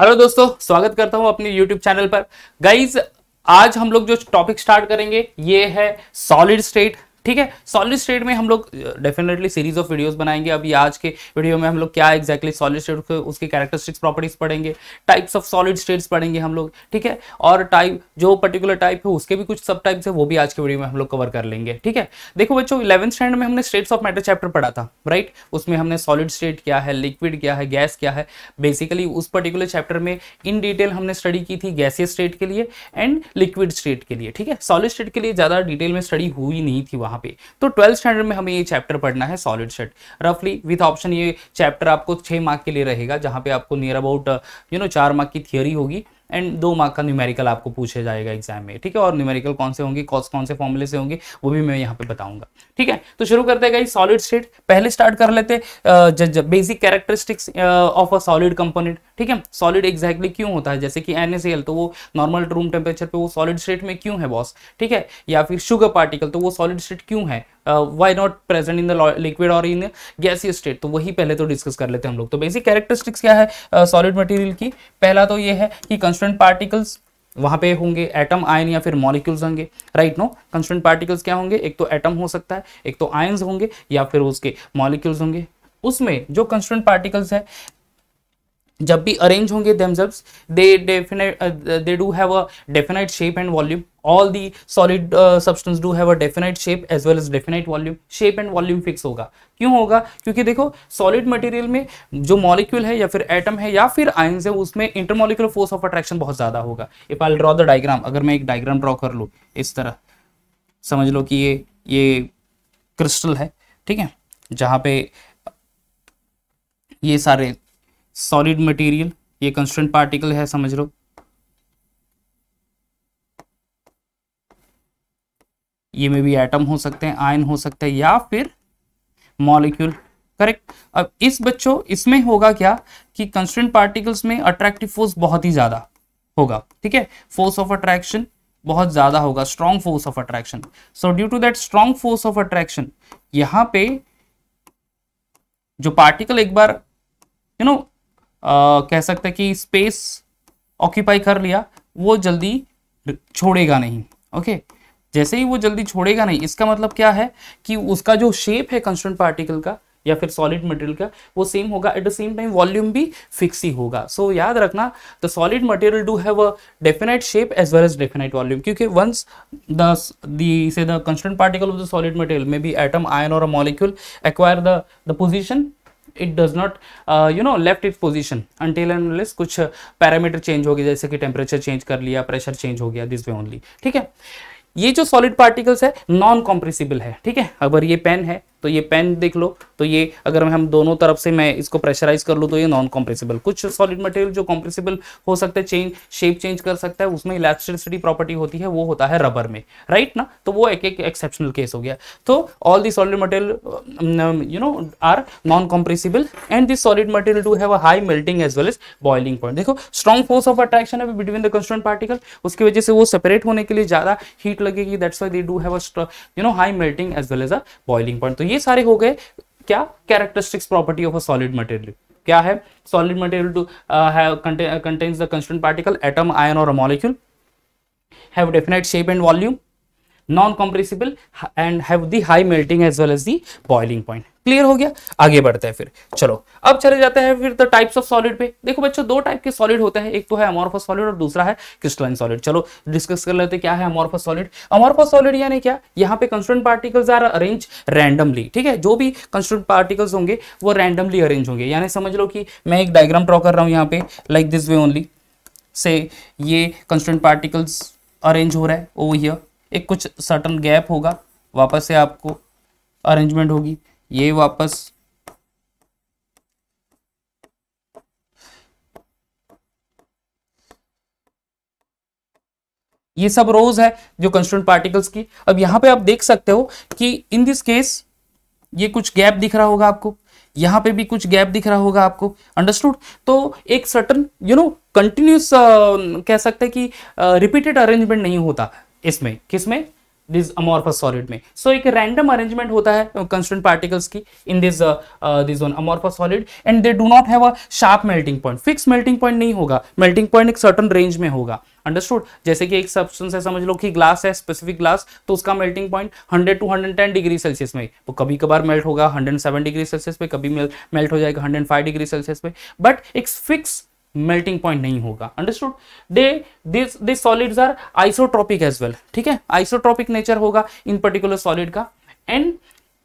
Hello दोस्तों स्वागत करता हूं अपने यूट्यूब चैनल पर गाइज आज हम लोग जो टॉपिक स्टार्ट करेंगे ये है सॉलिड स्टेट ठीक है सॉलिड स्टेट में हम लोग डेफिनेटली सीरीज ऑफ वीडियोस बनाएंगे अभी आज के वीडियो में हम लोग क्या एक्जैक्टली सॉलिड स्टेट उसके कैरेक्टरिस्टिक्स प्रॉपर्टीज पढ़ेंगे टाइप्स ऑफ सॉलिड स्टेट्स पढ़ेंगे हम लोग ठीक है और टाइप जो पर्टिकुलर टाइप है उसके भी कुछ सब टाइप्स है वो भी आज के वीडियो में हम लोग कवर कर लेंगे ठीक है देखो बच्चों इलेवन स्टैंड में हमने स्टेट्स ऑफ मैटर चैप्टर पढ़ा था राइट उसमें हमने सॉलिड स्टेट क्या है लिक्विड क्या है गैस क्या है बेसिकली उस पर्टिकुलर चैप्टर में इन डिटेल हमने स्टडी की थी गैसियस स्टेट के लिए एंड लिक्विड स्टेट के लिए ठीक है सॉलिड स्टेट के लिए ज़्यादा डिटेल में स्टडी हुई नहीं थी वहाँ वहां पे तो ट्वेल्थ स्टैंडर्ड में हमें ये चैप्टर पढ़ना है सॉलिड सेट रफली विथ ऑप्शन ये चैप्टर आपको छः मार्क के लिए रहेगा जहाँ पे आपको नियर अबाउट यू नो चार मार्क की थियोरी होगी एंड दो मार्क का न्यूमेरिकल आपको पूछे जाएगा एग्जाम में ठीक है और न्यूमेरिकल कौन से होंगे कॉस कौन से फॉर्मुले से होंगे वो भी मैं यहाँ पे बताऊंगा ठीक है तो शुरू करते हैं सॉलिड स्टेट पहले स्टार्ट कर लेते basic characteristics of a solid component ठीक है सॉलिड एग्जैक्टली क्यों होता है जैसे कि एन तो वो नॉर्मल रूम टेम्परेचर पे वो सॉलिड स्टेट में क्यों है बॉस ठीक है या फिर शुगर पार्टिकल तो वो सॉलिड स्टेट क्यों है why not present in the liquid और इन गैस स्टेट तो वही पहले तो डिस्कस कर लेते हैं हम लोग तो बेसिक कैरेक्टरिस्टिक्स क्या है सॉलिड uh, मटेरियल की पहला तो ये है कि कंस्टेंट पार्टिकल्स वहाँ पे होंगे एटम आयन या फिर मॉलिक्यूल्स होंगे राइट नो कंस्टेंट पार्टिकल्स क्या होंगे एक तो एटम हो सकता है एक तो आयन्स होंगे या फिर उसके मॉलिक्यूल्स होंगे उसमें जो कंस्टेंट पार्टिकल्स है जब भी अरेंज होंगे they definite they do have a definite shape and volume all the solid substance do have a definite shape as well as definite volume shape and volume fix होगा क्यों होगा क्योंकि देखो solid material में जो molecule है या फिर एटम है या फिर आयंस है उसमें इंटरमोलिकुलर फोर्स ऑफ अट्रैक्शन बहुत ज़्यादा होगा if I draw the diagram अगर मैं एक डायग्राम ड्रॉ कर लूँ इस तरह समझ लो कि ये ये क्रिस्टल है ठीक है जहाँ पे ये सारे सॉलिड मटेरियल ये कंस्टेंट पार्टिकल है समझ लो ये में भी एटम हो सकते हैं आयन हो सकते हैं या फिर मॉलिक्यूल करेक्ट अब इस बच्चों इसमें होगा क्या कि कंस्टेंट पार्टिकल्स में अट्रैक्टिव फोर्स बहुत ही ज्यादा होगा ठीक है फोर्स ऑफ अट्रैक्शन बहुत ज्यादा होगा strong force of attraction so due to that strong force of attraction यहां पे जो पार्टिकल एक बार यू you नो know, कह सकते हैं कि स्पेस ऑक्यूपाई कर लिया वो जल्दी छोड़ेगा नहीं ओके जैसे ही वो जल्दी छोड़ेगा नहीं इसका मतलब क्या है कि उसका जो शेप है कंस्टेंट पार्टिकल का या फिर सॉलिड मटेरियल का वो सेम होगा at the same time volume भी फिक्स ही होगा सो so, याद रखना the solid material do have a definite shape as well as definite volume क्योंकि once the say the constant particle of the solid material may be atom ion और a molecule acquire the the position it does not you know left it position until and कुछ parameter uh, change हो गया जैसे कि temperature change कर लिया pressure change हो गया दिस वे ओनली ठीक है ये जो सॉलिड पार्टिकल्स है नॉन कॉम्प्रेसिबल है ठीक है अगर ये पेन है तो ये पेन देख लो तो ये अगर मैं हम दोनों तरफ से मैं इसको प्रेशराइज कर लूँ तो ये नॉन कॉम्प्रेसिबल कुछ सॉलिड मटेरियल जो कॉम्प्रेसिबल हो सकता है चेंज शेप चेंज कर सकता है उसमें इलेक्ट्रिसिटी प्रॉपर्टी होती है वो होता है रबर में राइट ना तो वो एक एक एक्सेप्शनल केस हो गया तो all the solid material you know are non compressible and this solid material to have high melting as well as boiling point देखो स्ट्रॉन्ग फोर्स ऑफ अट्रैक्शन है बिटवीन द कंस्टेंट पार्टिकल उसकी वजह से वो separate होने के लिए ज्यादा हीट लगेगी that's why they do have you know high melting as well as a boiling point तो ये ये सारे हो गए क्या characteristics property of a solid material क्या है solid material to contains the constant particle atom ion और molecule have definite shape and volume non compressible and have the high melting as well as the boiling point clear हो गया आगे बढ़ते हैं फिर चलो अब चले जाते हैं फिर द टाइप्स ऑफ सॉलिड पे देखो बच्चों दो टाइप के सॉलिड होते हैं एक तो है अमोरफा सॉलिड और दूसरा है क्रिस्टलाइन सॉलिड चलो डिस्कस कर लेते हैं क्या है अमोरफा सॉलिड अमोरफा सॉलिड यानी क्या यहाँ पे constant particles are arrange randomly ठीक है जो भी कंस्टेंट पार्टिकल्स होंगे वो रैंडमली अरेंज होंगे यानी समझ लो कि मैं एक डायग्राम ड्रॉ कर रहा हूँ यहाँ पे like this way only say ये कंस्टेंट पार्टिकल्स अरेंज हो रहा है ओवर हियर एक कुछ सटल गैप होगा वापस से आपको अरेंजमेंट होगी ये वापस ये सब रोज है जो कंस्टेंट पार्टिकल्स की अब यहां पे आप देख सकते हो कि इन दिस केस ये कुछ गैप दिख रहा होगा आपको यहां पे भी कुछ गैप दिख रहा होगा आपको अंडरस्टूड तो एक सर्टन यू नो कंटिन्यूस कह सकते हैं कि रिपीटेड uh, अरेंजमेंट नहीं होता इसमें किसमें दिस अमोरफस सॉलिड में सो so, एक रैंडम अरेंजमेंट होता है कंस्टेंट uh, पार्टिकल्स की in this this one amorphous solid and they do not have a sharp melting point fix melting point नहीं होगा मेल्टिंग पॉइंट एक सर्टन रेंज में होगा अंडरस्टूड जैसे कि एक सब्सटेंस है समझ लो कि ग्लास है स्पेसिफिक ग्लास तो उसका melting point 100 to 110 degree Celsius में वो कभी कभार मेल्ट होगा 107 डिग्री सेल्सियस पे कभी मेल्ट हो जाएगा 105 डिग्री सेल्सियस पे बट एक फिक्स मेल्टिंग पॉइंट नहीं होगा understood they this this solids are isotropic as well ठीक है आइसोट्रॉपिक नेचर होगा इन पर्टिकुलर सॉलिड का एंड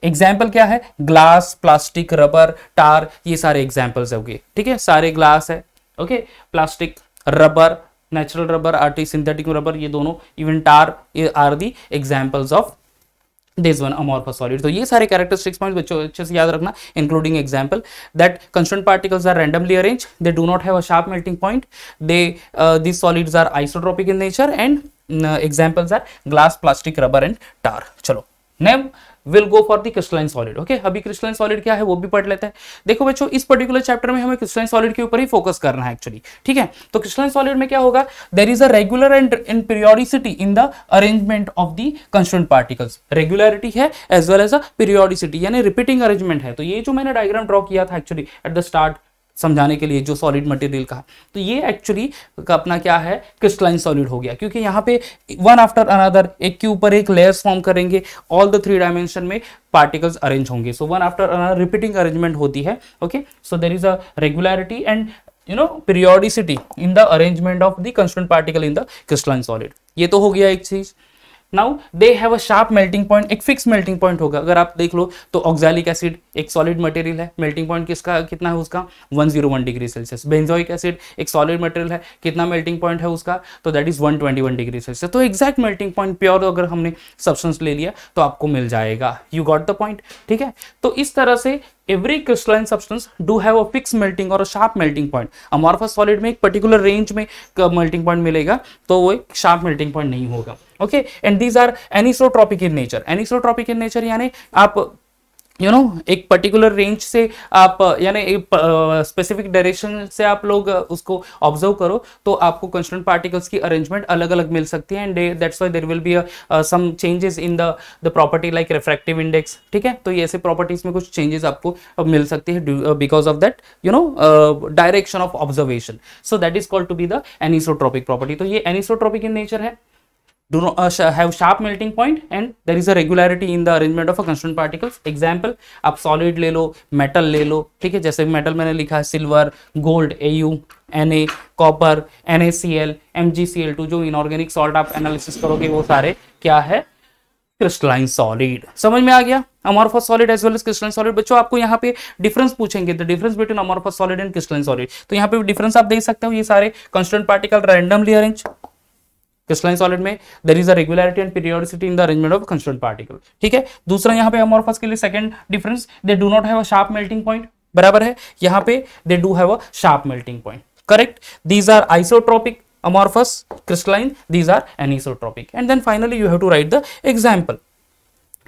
एग्जाम्पल क्या है ग्लास प्लास्टिक रबर टार ये सारे एग्जाम्पल्स होंगे ठीक है सारे ग्लास है okay plastic rubber natural rubber आर्टिक सिंथेटिक रबर ये दोनों इवन टार ये are the examples of this one for solid तो ये सारे कैरेक्टरिस्टिक्स पॉइंट बच्चों अच्छे से याद रखना including example that constant particles are randomly arrange they do not have a sharp melting point they this solids are isotropic in nature and examples are glass plastic rubber and tar चलो name will go for the crystalline solid okay अभी crystalline solid क्या है वो भी पढ़ लेते हैं देखो बच्चों इस पर्टिकुलर चैप्टर में हमें क्रिस्टलाइन सॉलिड के ऊपर ही फोकस करना है एक्चुअली ठीक है तो क्रिस्टलाइन सॉलिड में क्या होगा there is a regular and in periodicity in the arrangement of the constant particles regularity है as well as a periodicity यानी रिपीटिंग अरेंजमेंट है तो ये जो मैंने डायग्राम ड्रॉ किया था एक्चुअली एट द स्टार्ट समझाने के लिए जो सॉलिड मटेरियल का तो ये एक्चुअली अपना क्या है क्रिस्टलाइन सॉलिड हो गया क्योंकि यहाँ पे वन आफ्टर अनदर एक के ऊपर एक लेयर्स फॉर्म करेंगे ऑल द थ्री डायमेंशन में पार्टिकल्स अरेंज होंगे so one after another repeating arrangement होती है okay so there is a regularity and you know periodicity in the arrangement of the constant particle in the crystalline solid ये तो हो गया एक चीज़ now they have a sharp melting point एक fix melting point होगा अगर आप देख लो तो ऑक्जैलिक एसिड एक सॉलिड मटेरियल है मेल्टिंग पॉइंट किसका कितना है उसका 101 डिग्री सेल्सियस बेंजोइक एसिड एक सॉलिड मटेरियल है कितना मेल्टिंग पॉइंट है उसका तो दैट इज 121 डिग्री सेल्सियस तो एक्जैक्ट मेल्टिंग पॉइंट प्योर अगर हमने सब्सटेंस ले लिया तो आपको मिल जाएगा यू गॉट द पॉइंट ठीक है तो इस तरह से every crystalline substance do have a fix melting और sharp melting point amorphous solid में एक पर्टिकुलर रेंज में मेल्टिंग पॉइंट मिलेगा तो वो एक शार्प मेल्टिंग पॉइंट नहीं होगा okay and these are anisotropic in nature anisotropic in nature यानी आप यू you नो know, एक पर्टिकुलर रेंज से आप यानी एक स्पेसिफिक डायरेक्शन से आप लोग उसको ऑब्जर्व करो तो आपको कंस्टेंट पार्टिकल्स की अरेंजमेंट अलग अलग मिल सकती है and that's why there will be some changes in the the property like refractive index ठीक है तो ये ऐसे प्रॉपर्टीज में कुछ चेंजेस आपको मिल सकती है because of that you know direction of observation so that is called to be the anisotropic property तो ये एनिसोट्रॉपिक इन नेचर है do not uh, have sharp melting point and there is a regularity in the arrangement of a constant particles example आप solid ले लो metal ले लो ठीक है जैसे metal मैंने लिखा है silver gold AU Na copper NaCl MgCl2 जो inorganic salt आप analysis करोगे वो सारे क्या है क्रिस्टलाइन सॉलिड समझ में आ गया amorphous solid as well as crystalline solid बच्चों आपको यहाँ पे डिफरेंस पूछेंगे the difference between amorphous solid and crystalline solid तो यहाँ पे डिफरेंस आप देख सकते हो ये सारे constant particle randomly arrange crystalline solid में there is a regularity and periodicity in the arrangement of constant particle ठीक है दूसरा यहाँ पे अमोरफस के लिए second difference they do not have a sharp melting point बराबर है यहाँ पे they do have a sharp melting point correct these are isotropic amorphous crystalline these are anisotropic and then finally you have to write the example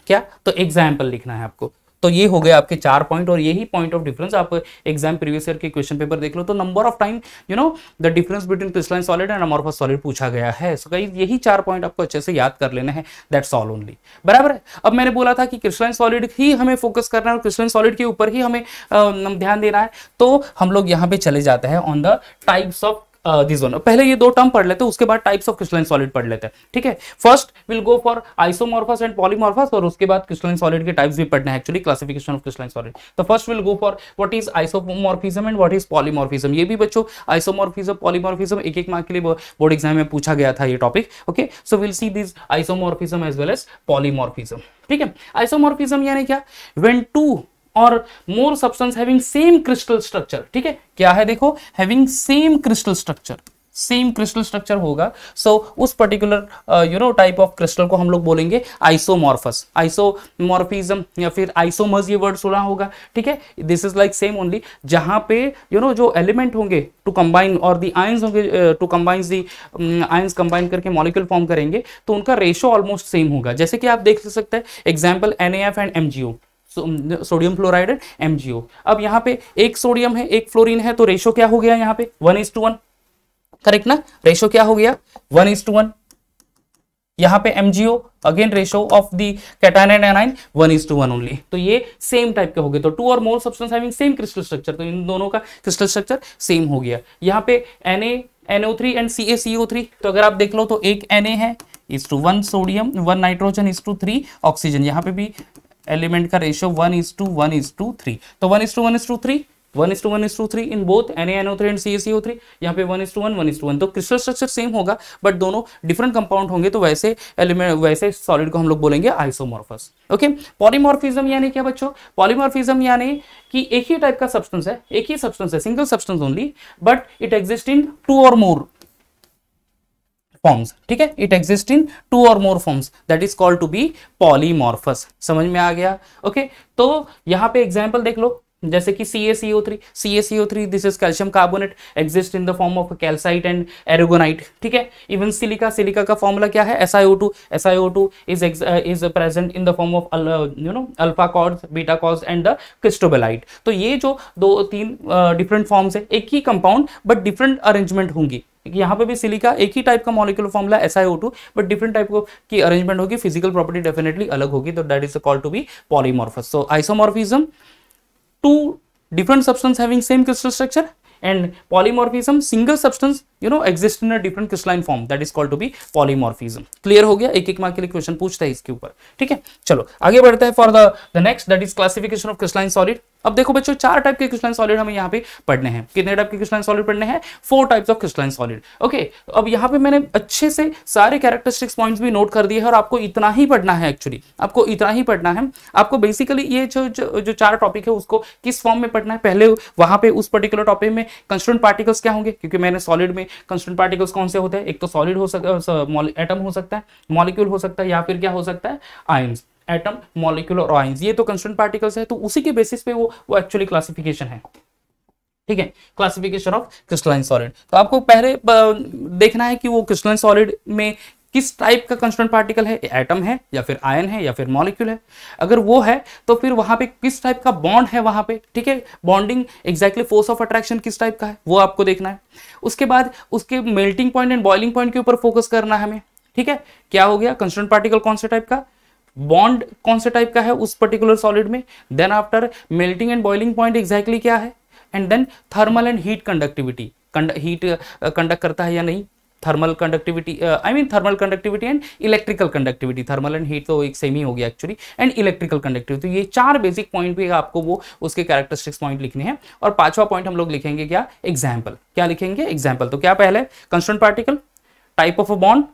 क्या तो example लिखना है आपको तो ये हो गया आपके चार पॉइंट और यही पॉइंट ऑफ डिफरेंस आप एग्जाम प्रीवियस ईयर के क्वेश्चन पेपर देख लो तो number of time you know the difference between crystalline solid and amorphous solid पूछा गया है सो so, यही चार पॉइंट आपको अच्छे से याद कर लेना है दैट्स ऑल ओनली बराबर है अब मैंने बोला था कि क्रिस्टलाइन सॉलिड ही हमें फोकस करना है और क्रिस्टलाइन सॉलिड के ऊपर ही हमें ध्यान देना है तो हम लोग यहाँ पे चले जाते हैं on the types of this uh, one पहले ये दो टर्म पढ़ लेते हैं उसके बाद टाइप्स ऑफ क्रिस्टलाइन सॉलिड पढ़ लेते हैं ठीक है first will go for isomorphous and polymorphous और उसके बाद क्रिस्टलाइन सॉलिड के टाइप्स भी पढ़ने हैं actually classification of crystalline solid तो first will go for what is isomorphism and what is polymorphism ये भी बच्चों आइसोमॉर्फिज्म पॉलीमॉर्फिज्म एक एक मार्क के लिए बोर्ड एग्जाम में पूछा गया था ये topic okay so will see this isomorphism as well as polymorphism ठीक है आइसोमॉर्फिज्म यानी क्या व्हेन टू और more substance having same crystal structure ठीक है क्या है देखो having same crystal structure same crystal structure होगा सो so, उस particular you know type of crystal को हम लोग बोलेंगे आइसोमॉर्फस आइसोमॉर्फिज्म या फिर आइसोमर्स ये वर्ड सुना होगा ठीक है this is like same only जहां पे यू you नो know, जो एलिमेंट होंगे टू कंबाइन और दी आयंस होंगे to combine the ions combine करके मॉलिक्यूल फॉर्म करेंगे तो उनका रेशो ऑलमोस्ट सेम होगा जैसे कि आप देख सकते हैं example N F and M G O sodium fluoride MgO अब यहाँ पे एक सोडियम है एक फ्लोरिन है तो रेशो क्या हो गया यहाँ पे one is to one correct ना रेशो क्या हो गया वन इज टू वन यहाँ पे MgO again ratio of the cation and anion one is to one only तो ये सेम टाइप के हो गए तो टू और more substance having same crystal structure तो इन दोनों का क्रिस्टल स्ट्रक्चर सेम हो गया यहाँ पे NA NO three and C A C O three तो अगर आप देख लो तो एक एन ए है is to one sodium one nitrogen is to three oxygen यहाँ पे भी एलिमेंट का ratio one is to one is to three तो one is to one is to three one is to one is to three in both N O three and C S three यहाँ पे one is to one one is to one तो crystal structure same होगा but दोनों different compound होंगे तो वैसे element वैसे solid को हम लोग बोलेंगे आइसोमॉर्फस ओके पॉलीमॉर्फिज्म यानी क्या बच्चों पॉलीमॉर्फिज्म यानी कि एक ही टाइप का सब्सटेंस है एक ही सब्सटेंस है single substance only but it exist in two और मोर फॉर्म्स ठीक है इट एग्जिस्ट इन टू और more forms that is called to be polymorphous समझ में आ गया ओके okay? तो यहाँ पे एग्जाम्पल देख लो जैसे कि C A C O three C A C O three this is calcium carbonate exist in the form of calcite and aragonite ठीक है इवन सिलिका सिलिका का फॉर्मूला क्या है S I O two S I O two is is present in the form of you know alpha quartz beta quartz and the cristobalite तो ये जो दो तीन डिफरेंट uh, फॉर्म्स है एक ही कंपाउंड बट डिफरेंट अरेंजमेंट होंगी यहाँ पे भी सिलिका एक ही टाइप का molecular formula S I two but different type की अरेंजमेंट होगी फिजिकल प्रॉपर्टी डेफिनेटली अलग होगी तो that is call to be polymorphous so isomorphism two different substance having same crystal structure and polymorphism single substance you know exist in a different crystalline form that is call to be polymorphism clear हो गया एक एक mark के लिए question पूछता है इसके ऊपर ठीक है चलो आगे बढ़ते हैं for the next that is classification of crystalline solid अब देखो बच्चों चार टाइप के क्रिस्टलाइन सॉलिड हमें यहाँ पे पढ़ने हैं कितने टाइप के क्रिस्टलाइन सॉलिड पढ़ने हैं four types of crystalline solid okay अब यहाँ पे मैंने अच्छे से सारे कैरेक्टरिस्टिक्स पॉइंट्स भी नोट कर दिए हैं और आपको इतना ही पढ़ना है एक्चुअली आपको इतना ही पढ़ना है आपको बेसिकली ये जो जो, जो चार टॉपिक है उसको किस फॉर्म में पढ़ना है पहले वहां पे उस पर्टिकुलर टॉपिक में कंस्टेंट पार्टिकल्स क्या होंगे क्योंकि मैंने सॉलिड में कंस्टेंट पार्टिकल्स कौन से होते हैं एक तो सॉलिड हो सकता एटम हो सकता है मॉलिक्यूल हो सकता है या फिर क्या हो सकता है आयन्स एटम मॉलिक्यूल और आइंस ये तो कंस्टेंट पार्टिकल्स है तो उसी के बेसिस पे वो वो एक्चुअली क्लासिफिकेशन है ठीक है क्लासिफिकेशन ऑफ क्रिस्टलाइन सॉलिड तो आपको पहले देखना है कि वो क्रिस्टलाइन सॉलिड में किस टाइप का कंस्टेंट पार्टिकल है एटम है या फिर आयन है या फिर मॉलिक्यूल है अगर वो है तो फिर वहां पे किस टाइप का बॉन्ड है वहां पे ठीक है bonding exactly force of attraction किस टाइप का है वो आपको देखना है उसके बाद उसके melting point and boiling point के ऊपर फोकस करना है हमें ठीक है क्या हो गया कंस्टेंट पार्टिकल कौन से टाइप का बॉन्ड कौन से टाइप का है उस पर्टिकुलर सॉलिड में then after melting and boiling point exactly क्या है and then thermal and heat conductivity heat conduct करता है या नहीं thermal conductivity I mean thermal conductivity and electrical conductivity thermal and heat तो एक सेम ही हो गया एक्चुअली एंड इलेक्ट्रिकल कंडक्टिविटी ये चार बेसिक पॉइंट भी आपको वो उसके कैरेक्टरिस्टिक्स पॉइंट लिखने हैं और पांचवा पॉइंट हम लोग लिखेंगे क्या एग्जाम्पल क्या लिखेंगे एग्जाम्पल तो क्या पहले constant particle type of a bond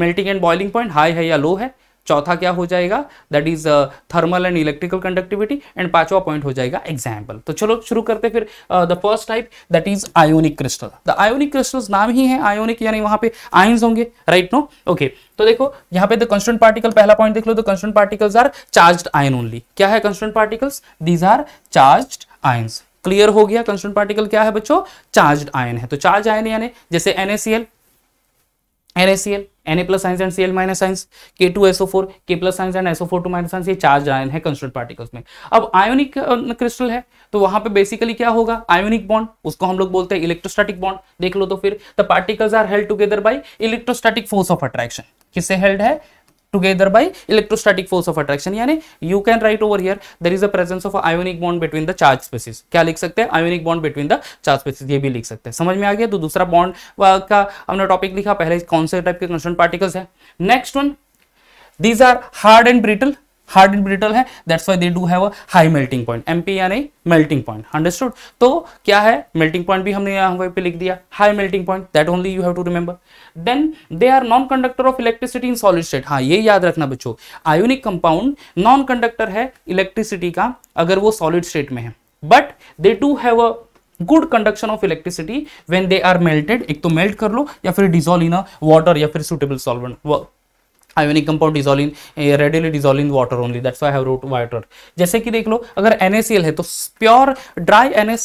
melting and boiling point high है या लो है चौथा क्या हो जाएगा that is thermal and electrical conductivity and पांचवा पॉइंट हो जाएगा एग्जाम्पल तो चलो शुरू करते फिर the first type that is ionic crystal the ionic crystals नाम ही है आयोनिक यानी वहां पे आयन्स होंगे राइट नो ओके तो देखो यहाँ पे द कंस्टेंट पार्टिकल पहला पॉइंट देख लो the constant particles are charge ion only क्या है constant particles these are charge ions clear हो गया कंस्टेंट पार्टिकल क्या है बच्चों चार्ज आयन है तो चार्ज आयन यानी जैसे N A C L N A C L Na plus science and Cl minus science K two S O four K plus science and S O four two minus science ये चार्ज आयन है कंस्ट्रक्ट पार्टिकल्स में अब आयोनिक क्रिस्टल है तो वहां पे बेसिकली क्या होगा आयोनिक बॉन्ड उसको हम लोग बोलते हैं इलेक्ट्रोस्टैटिक बॉन्ड देख लो तो फिर the particles are held together by electrostatic force of attraction किससे हेल्ड है together by electrostatic force of attraction यानी you can write over here there is a presence of ionic bond between the charge species क्या लिख सकते हैं ionic bond between the charge species ये भी लिख सकते हैं समझ में आ गया तो दूसरा बॉन्ड का हमने टॉपिक लिखा पहले कौन से टाइप के कंस्टेंट पार्टिकल्स है next one these are hard and brittle hard and brittle है that's why they do have a high melting point M P यानी मेल्टिंग पॉइंट अंडरस्टूड तो क्या है मेल्टिंग पॉइंट भी हमने यहाँ पे लिख दिया high melting point that only you have to remember then they are non conductor of electricity in solid state हाँ ये याद रखना बच्चों आयोनिक कंपाउंड नॉन कंडक्टर है इलेक्ट्रिसिटी का अगर वो सॉलिड स्टेट में है but they do have a good conduction of electricity when they are melted एक तो मेल्ट कर लो या फिर डिजोल्व इन अ वाटर या फिर suitable solvent ionic compound dissolve in readily in water only that's I have wrote water जैसे कि देख लो अगर एन है तो प्योर ड्राई एन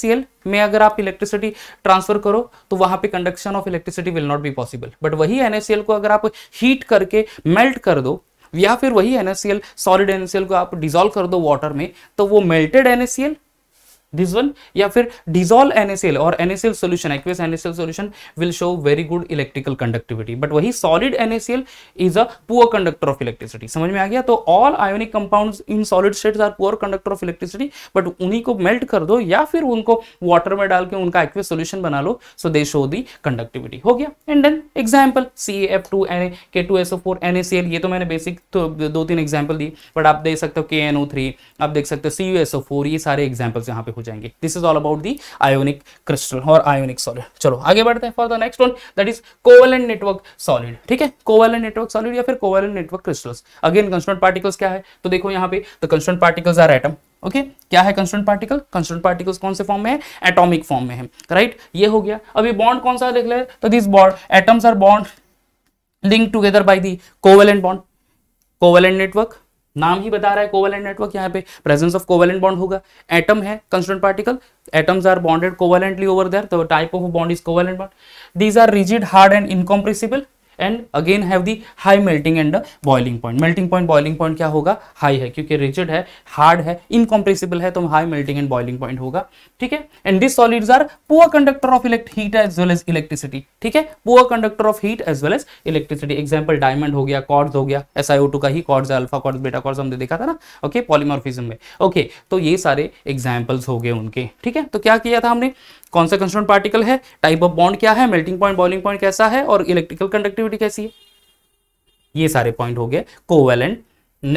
में अगर आप इलेक्ट्रिसिटी ट्रांसफर करो तो वहां पे conduction of electricity will not be possible but वही एन को अगर आप हीट करके मेल्ट कर दो या फिर वही NaCl सॉलिड NaCl को आप डिजोल्व कर दो वाटर में तो वो मेल्टेड एनएसएल दिस वन या फिर डिजोल्व एनएसएल और N S L solution aqueous N S L solution will show very good electrical conductivity but वही solid N S L is a poor conductor of electricity समझ में आ गया तो all ionic compound in solid state are poor conductor of electricity but उन्हीं को melt कर दो या फिर उनको वाटर में डाल के उनका एक्वेस सोल्यूशन बना लो सो दे शो दी कंडक्टिविटी हो गया and then example C F two N K two S O four N L ये तो मैंने बेसिक तो दो तीन एग्जाम्पल दी बट आप देख सकते हो के एन ओ थ्री आप देख सकते हो C U S O four ये सारे एग्जाम्पल्स यहाँ पे हो जाएंगे this is all about the ionic crystal और आयोनिक सॉलिड चलो आगे बढ़ते हैं for the next one that is covalent network solid ठीक है कोवेलेंट नेटवर्क सॉलिड या फिर covalent network crystals again constant particles क्या है तो देखो यहाँ पे the constant particles are atom okay okay? क्या है कंस्टेंट पार्टिकल कंस्टेंट पार्टिकल्स कौन से फॉर्म में है एटॉमिक फॉर्म में है राइट right? ये हो गया अभी बॉन्ड कौन सा देख ले तो this bond atoms are bond link together by the covalent bond covalent network नाम ही बता रहा है कोवेलेंट नेटवर्क यहाँ पे प्रेजेंस ऑफ कोवेलेंट बॉन्ड होगा एटम है constant particle atoms are bonded covalently over there तो type of bond is covalent bond these are rigid hard and incompressible and again have the high melting and boiling point melting point boiling point क्या होगा high है क्योंकि rigid है hard है incompressible है तो high melting and boiling point होगा ठीक है and this solids are poor conductor of elect heat as well as electricity ठीक है poor conductor of heat as well as electricity example diamond हो गया कॉर्ड हो गया एस का ही quartz alpha quartz beta quartz हमने देखा था ना ओके पॉलीमॉर्फिज्म में ओके तो ये सारे एग्जाम्पल्स हो गए उनके ठीक है तो क्या किया था हमने कौन सा कंस्टेंट पार्टिकल है टाइप ऑफ बॉन्ड क्या है मेल्टिंग पॉइंट बॉइलिंग पॉइंट कैसा है और इलेक्ट्रिकल कंडक्टिविटी कैसी है ये सारे पॉइंट हो गए कोवेलेंट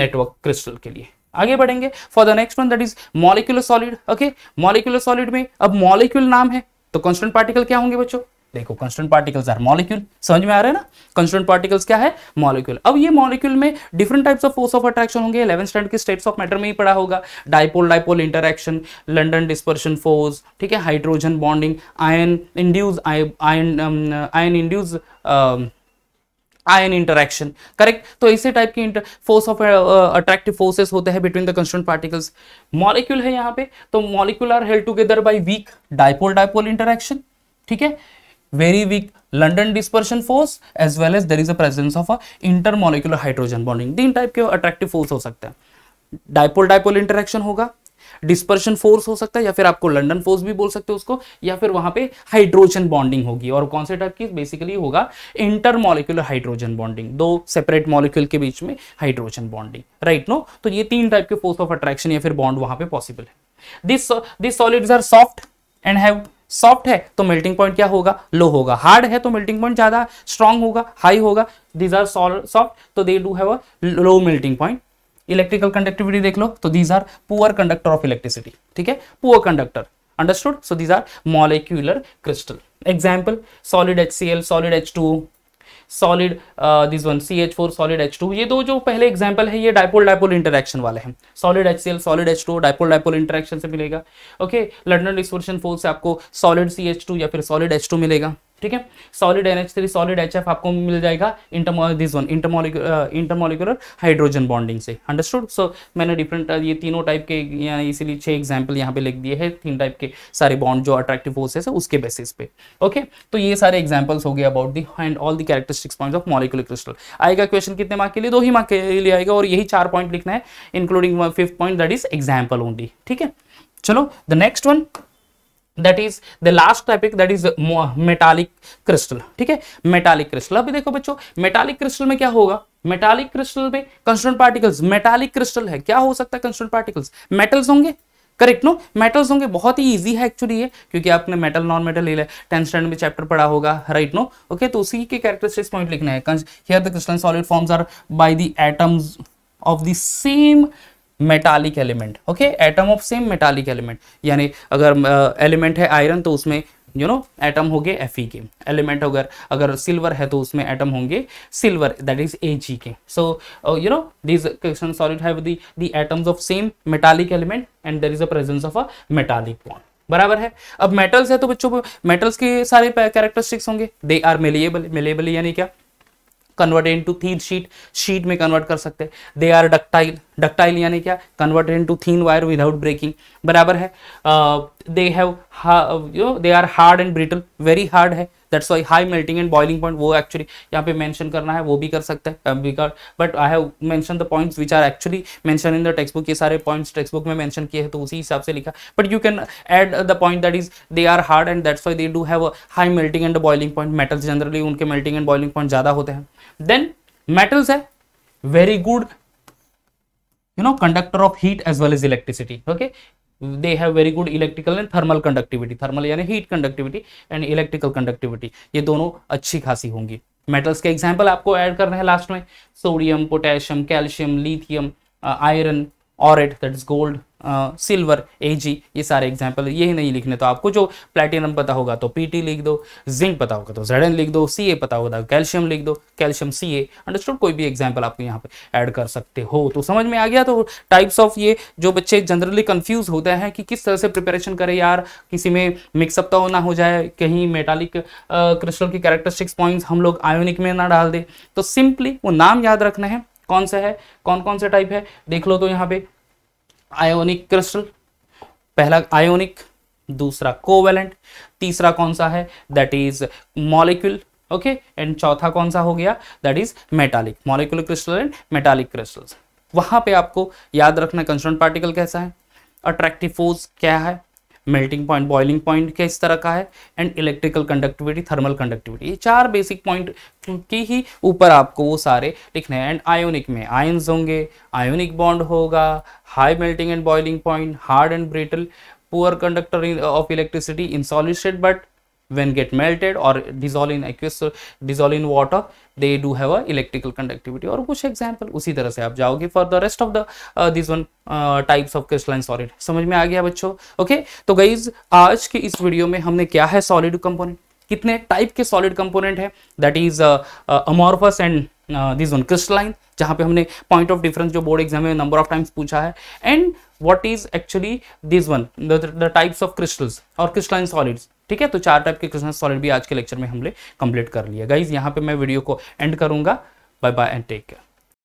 नेटवर्क क्रिस्टल के लिए आगे बढ़ेंगे for the next one that is molecular solid okay molecular solid में अब मॉलिक्यूल नाम है तो कॉन्स्टेंट पार्टिकल क्या होंगे बच्चों देखो कंस्टेंट पार्टिकल्स आर मॉलिक्यूल समझ में आ रहा है ना कंस्टेंट पार्टिकल्स क्या है मॉलिक्यूल अब ये मॉलिक्यूल में different types of force of attraction होंगे इलेवन स्टैंड के स्टेट्स ऑफ मैटर में ही पढ़ा होगा dipole dipole interaction London dispersion force ठीक है hydrogen bonding ion induced ion ion induced ion interaction correct तो इसी टाइप की फोर्स ऑफ अट्रैक्टिव फोर्सेस होते हैं between the constant particles molecule है यहाँ पे तो molecule are held together by weak dipole dipole interaction ठीक है very weak London dispersion force as well as there is a presence of a intermolecular hydrogen bonding तीन type के attractive force हो सकते हैं डाइपोल डाइपोल इंटरेक्शन होगा dispersion force हो सकता है या फिर आपको लंडन फोर्स भी बोल सकते हो उसको या फिर वहां पे हाइड्रोजन बॉन्डिंग होगी और कौन से टाइप की बेसिकली होगा इंटरमोलिकुलर हाइड्रोजन बॉन्डिंग दो सेपरेट मॉलिक्यूल के बीच में हाइड्रोजन बॉन्डिंग राइट नो तो ये तीन टाइप के फोर्स ऑफ अट्रैक्शन या फिर बॉन्ड वहां पे पॉसिबल है this this solids are soft and have soft है तो मेल्टिंग पॉइंट क्या होगा लो होगा हार्ड है तो मेल्टिंग पॉइंट ज्यादा स्ट्रॉन्ग होगा हाई होगा दीज आर सॉफ्ट तो they do have a low melting point electrical conductivity देख लो तो these are poor conductor of electricity ठीक है poor conductor are so crystal example solid H C L solid H two solid this one C H four solid H two ये दो जो पहले example है ये डायपोल डायपोल इंटरेक्शन वाले हैं solid H C L solid H two dipole dipole interaction से मिलेगा ओके लंडन डिस्पर्शन फोर से आपको सॉलिड सी एच टू या फिर सॉलिड एच टू मिलेगा ठीक है solid N H three solid H F आपको मिल जाएगा this one intermolecular hydrogen bonding से अंडरस्टूड सो मैंने डिफरेंट uh, ये तीनों टाइप के इसीलिए छह एग्जाम्पल यहाँ पे लिख दिए हैं तीन टाइप के सारे बॉन्ड जो अट्रैक्टिव फोर्सेस है उसके बेसिस पे ओके okay? तो ये सारे एग्जाम्पल्स हो गए about the and all the characteristics point of molecular crystal आएगा क्वेश्चन कितने मार्क के लिए दो ही मार्क के लिए आएगा और यही चार पॉइंट लिखना है including fifth point that is example only ठीक है चलो the next one that is the last topic that is metallic crystal ठीक है मेटालिक क्रिस्टल अभी देखो बच्चों मेटालिक क्रिस्टल में क्या होगा मेटालिक क्रिस्टल में कंस्टेंट पार्टिकल्स मेटालिक क्रिस्टल है क्या हो सकता है कंस्टेंट पार्टिकल्स मेटल्स होंगे करेक्ट नो मेटल्स होंगे बहुत ही इजी है एक्चुअली ये क्योंकि आपने मेटल नॉन मेटल ले लिया टेंथ स्टैंडर्ड में चैप्टर पढ़ा होगा राइट नो ओके तो उसी के कैरेक्टरिस्टिक्स पॉइंट लिखना है here the crystal solid forms are by the atoms of the same metallic element okay atom of same metallic element यानी अगर एलिमेंट uh, है आयरन तो उसमें यू नो एटम होंगे एफ के एलिमेंट अगर अगर सिल्वर है तो उसमें एटम होंगे silver that is okay so you know this question solid have the atoms of same metallic element and there is a presence of a metallic bond बराबर है अब मेटल्स है तो बच्चों मेटल्स के सारे कैरेक्टरिस्टिक्स होंगे दे आर मेलेबल मेलेबल यानी क्या convert in to sheet sheet sheet में कन्वर्ट कर सकते हैं दे आर डक्टाइल डक्टाइल यानी क्या converted into thin wire without breaking बराबर है they have you they are hard and brittle very hard है that's why high melting and boiling point वो एक्चुअली यहाँ पे मैंशन करना है वो भी कर सकते हैं but I have mention the points which are actually mention in the text book ये सारे पॉइंट्स टेक्स बुक में मैंशन किए हैं तो उसी हिसाब से लिखा but you can add the point that is they are hard and that's why they do have high melting and boiling point metals generally उनके मेल्टिंग एंड बॉइलिंग पॉइंट ज़्यादा होते हैं देन मेटल्स है very good you know conductor of heat as well as electricity okay they have very good electrical and thermal conductivity thermal yani heat conductivity and electrical conductivity ye dono achhi khasi hongi metals ke example aapko add add hai last mein sodium potassium calcium lithium uh, iron ऑरेट that is gold silver जी ये सारे example ये नहीं लिखने तो आपको जो प्लेटिनम पता होगा तो पीटी लिख दो जिंक पता होगा तो जेडन लिख दो सी ए पता होगा कैल्शियम तो लिख दो कैल्शियम सी ए अंडरस्टूड कोई भी एग्जाम्पल आपको यहाँ पे ऐड कर सकते हो तो समझ में आ गया तो टाइप्स ऑफ ये जो बच्चे जनरली कन्फ्यूज होते हैं कि किस तरह से प्रिपरेशन करें यार किसी में मिक्सअप तो ना हो जाए कहीं मेटालिक क्रिस्टल की कैरेक्टरिस्टिक्स पॉइंट्स हम लोग आयोनिक में ना डाल दें तो सिंपली वो नाम याद रखना है कौन सा है कौन कौन सा टाइप है देख लो तो यहाँ पे आयोनिक क्रिस्टल पहला आयोनिक दूसरा कोवेलेंट तीसरा कौन सा है that is molecule okay and चौथा कौन सा हो गया that is metallic molecule crystal and metallic crystals वहां पे आपको याद रखना कंसर्न पार्टिकल कैसा है अट्रैक्टिव फोर्स क्या है मेल्टिंग पॉइंट बॉइलिंग पॉइंट किस तरह का है and electrical conductivity thermal conductivity ये चार बेसिक पॉइंट के ही ऊपर आपको वो सारे लिखने हैं एंड आयोनिक में आयन्स होंगे आयोनिक बॉन्ड होगा high melting and boiling point hard and brittle poor conductor of electricity in solid but when get melted or dissolve in aqueous dissolve in water they do have a electrical conductivity or kuch example usi tarah se aap jaoge for the rest of the uh, this one uh, types of crystalline solid samajh mein aa gaya bachcho okay? to guys aaj ke is video mein humne kya hai solid component kitne type कितने type के solid component है that is amorphous and this one crystalline जहां पे हमने point of difference जो board exam में number of times पूछा है and what is actually this one the types of crystals और क्रिस्टलाइन सॉलिड्स ठीक है तो चार टाइप के क्वेश्चन सॉलिड भी आज के लेक्चर में हमने कंप्लीट कर लिया गाइज यहाँ पे मैं वीडियो को एंड करूंगा bye bye and take care